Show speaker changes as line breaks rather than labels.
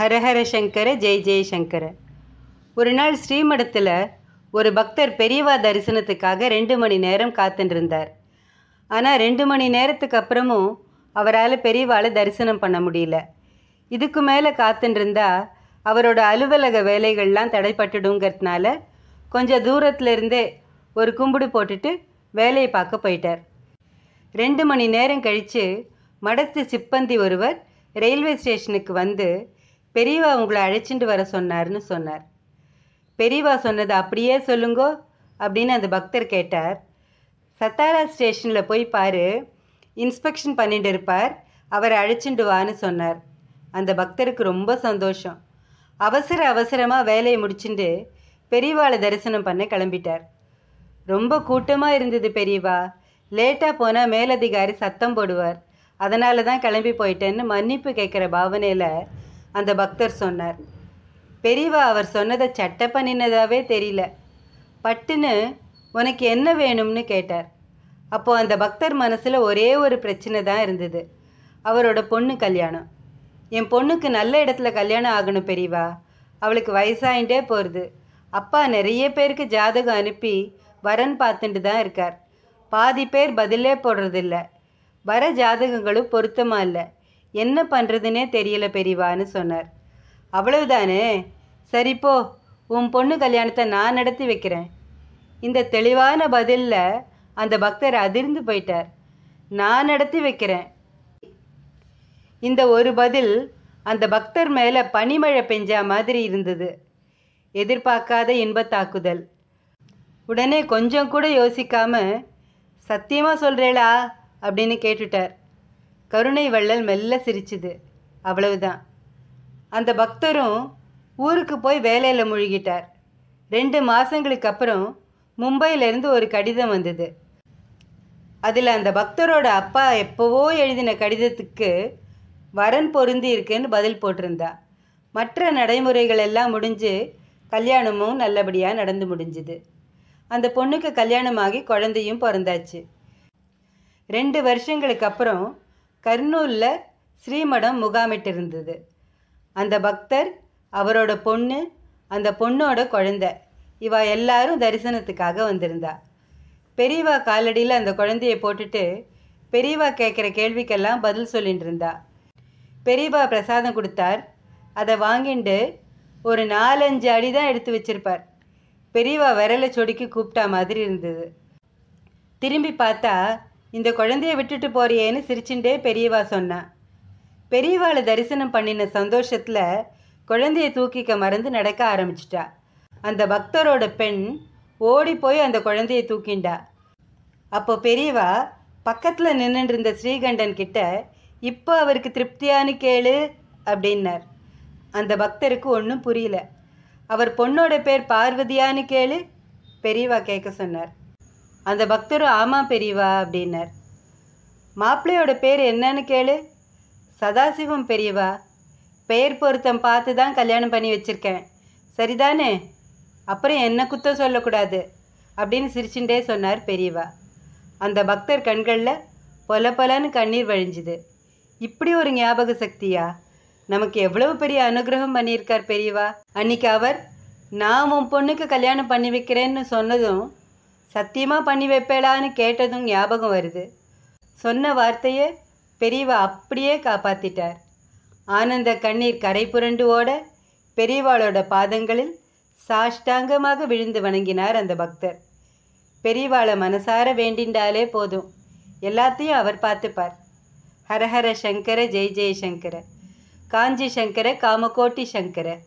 ஹரஹர சங்கர ஜெய் ஜெய் ஒரு நாள் ஸ்ரீமடத்தில் ஒரு பக்தர் பெரியவா தரிசனத்துக்காக ரெண்டு மணி நேரம் காத்துருந்தார் ஆனால் ரெண்டு மணி நேரத்துக்கு அப்புறமும் அவரால் பெரியவாளை தரிசனம் பண்ண முடியல இதுக்கு மேலே காத்துருந்தா அவரோட அலுவலக வேலைகள்லாம் தடைப்பட்டுடுங்கிறதுனால கொஞ்சம் தூரத்தில் இருந்தே ஒரு கும்பிடு போட்டுட்டு வேலையை பார்க்க போயிட்டார் ரெண்டு மணி நேரம் கழித்து மடத்து சிப்பந்தி ஒருவர் ரயில்வே ஸ்டேஷனுக்கு வந்து பெரியவா உங்களை அழைச்சிட்டு வர சொன்னார்னு சொன்னார் பெரியவா சொன்னது அப்படியே சொல்லுங்கோ அப்படின்னு அந்த பக்தர் கேட்டார் சத்தாரா ஸ்டேஷனில் போய் பாரு இன்ஸ்பெக்ஷன் பண்ணிட்டு இருப்பார் அவரை அழைச்சிட்டு வான்னு சொன்னார் அந்த பக்தருக்கு ரொம்ப சந்தோஷம் அவசர அவசரமாக வேலையை முடிச்சுட்டு பெரியவாளை தரிசனம் பண்ண கிளம்பிட்டார் ரொம்ப கூட்டமாக இருந்தது பெரியவா லேட்டாக போனால் மேலதிகாரி சத்தம் போடுவார் அதனால தான் கிளம்பி போயிட்டேன்னு மன்னிப்பு கேட்குற பாவனையில் அந்த பக்தர் சொன்னார் பெரியவா அவர் சொன்னதை சட்டை பண்ணினதாவே தெரியல பட்டுன்னு உனக்கு என்ன வேணும்னு கேட்டார் அப்போது அந்த பக்தர் மனசில் ஒரே ஒரு பிரச்சனை தான் இருந்தது அவரோட பொண்ணு கல்யாணம் என் பொண்ணுக்கு நல்ல இடத்துல கல்யாணம் ஆகணும் பெரியவா அவளுக்கு வயசாகிட்டே போகிறது அப்பா நிறைய பேருக்கு ஜாதகம் அனுப்பி வரன் பார்த்துட்டு தான் இருக்கார் பாதி பேர் பதிலே போடுறதில்ல வர ஜாதகங்களும் பொருத்தமாக இல்லை என்ன பண்ணுறதுனே தெரியல பெரியவான்னு சொன்னார் அவ்வளவுதானே சரி போ உன் பொண்ணு கல்யாணத்தை நான் நடத்தி வைக்கிறேன் இந்த தெளிவான பதிலில் அந்த பக்தர் அதிர்ந்து போயிட்டார் நான் நடத்தி வைக்கிறேன் இந்த ஒரு பதில் அந்த பக்தர் மேலே பனிமழை பெஞ்ச மாதிரி இருந்தது எதிர்பார்க்காத இன்பத்தாக்குதல் உடனே கொஞ்சம் கூட யோசிக்காம சத்தியமாக சொல்கிறேளா அப்படின்னு கேட்டுட்டார் கருணை வள்ளல் மெல்ல சிரிச்சுது அவ்வளவுதான் அந்த பக்தரும் ஊருக்கு போய் வேலையில் மூழ்கிட்டார் ரெண்டு மாதங்களுக்கு அப்புறம் மும்பையிலேருந்து ஒரு கடிதம் வந்தது அதில் அந்த பக்தரோட அப்பா எப்போவோ எழுதின கடிதத்துக்கு வரன் பொருந்தி இருக்குன்னு பதில் போட்டிருந்தா மற்ற நடைமுறைகள் எல்லாம் முடிஞ்சு கல்யாணமும் நல்லபடியாக நடந்து முடிஞ்சுது அந்த பொண்ணுக்கு கல்யாணமாகி குழந்தையும் பிறந்தாச்சு ரெண்டு வருஷங்களுக்கு அப்புறம் கர்னூலில் ஸ்ரீமடம் முகாமிட்டிருந்தது அந்த பக்தர் அவரோட பொண்ணு அந்த பொண்ணோட குழந்த இவா எல்லாரும் தரிசனத்துக்காக வந்திருந்தா பெரியவா காலடியில் அந்த குழந்தையை போட்டுட்டு பெரியவா கேட்குற கேள்விக்கெல்லாம் பதில் சொல்லிட்டு இருந்தா பெரியவா பிரசாதம் கொடுத்தார் அதை வாங்கிண்டு ஒரு நாலஞ்சு அடி தான் எடுத்து வச்சிருப்பார் பெரியவா விரலை சொடுக்கி கூப்பிட்டா மாதிரி இருந்தது திரும்பி பார்த்தா இந்த குழந்தைய விட்டுட்டு போறியேன்னு சிரிச்சுண்டே பெரியவா சொன்னான் பெரியவாளை தரிசனம் பண்ணின சந்தோஷத்தில் குழந்தைய தூக்கிக்க மறந்து நடக்க ஆரம்பிச்சிட்டா அந்த பக்தரோட பெண் ஓடி போய் அந்த குழந்தைய தூக்கிண்டா அப்போ பெரியவா பக்கத்தில் நின்றுட்டு இருந்த ஸ்ரீகண்டன் கிட்ட இப்போ அவருக்கு திருப்தியானு கேளு அப்படின்னார் அந்த பக்தருக்கு ஒன்றும் புரியல அவர் பொண்ணோட பேர் பார்வதியான்னு கேளு பெரியவா கேட்க சொன்னார் அந்த பக்தர் ஆமாம் பெரியவா அப்படின்னார் மாப்பிள்ளையோட பேர் என்னன்னு கேளு சதாசிவம் பெரியவா பெயர் பொருத்தம் பார்த்து தான் கல்யாணம் பண்ணி வச்சுருக்கேன் சரிதானே அப்புறம் என்ன குத்தம் சொல்லக்கூடாது அப்படின்னு சிரிச்சுட்டே சொன்னார் பெரியவா அந்த பக்தர் கண்களில் பொல பொலன்னு கண்ணீர் வழிஞ்சுது இப்படி ஒரு ஞாபக சக்தியா நமக்கு எவ்வளவு பெரிய அனுகிரகம் பண்ணியிருக்கார் பெரியவா அன்னைக்கு அவர் நான் உன் பொண்ணுக்கு கல்யாணம் பண்ணி வைக்கிறேன்னு சொன்னதும் சத்தியமாக பண்ணி வைப்பேடான்னு கேட்டதும் ஞாபகம் வருது சொன்ன வார்த்தையை பெரியவா அப்படியே காப்பாத்திட்டார் ஆனந்த கண்ணீர் கரை புரண்டு ஓட பெரியவாளோட பாதங்களில் சாஷ்டாங்கமாக விழுந்து வணங்கினார் அந்த பக்தர் பெரியவாளை மனசார வேண்டின்றாலே போதும் எல்லாத்தையும் அவர் பார்த்துப்பார் ஹரஹர சங்கர ஜெய் ஜெய சங்கர காஞ்சி சங்கர காமகோட்டி சங்கரை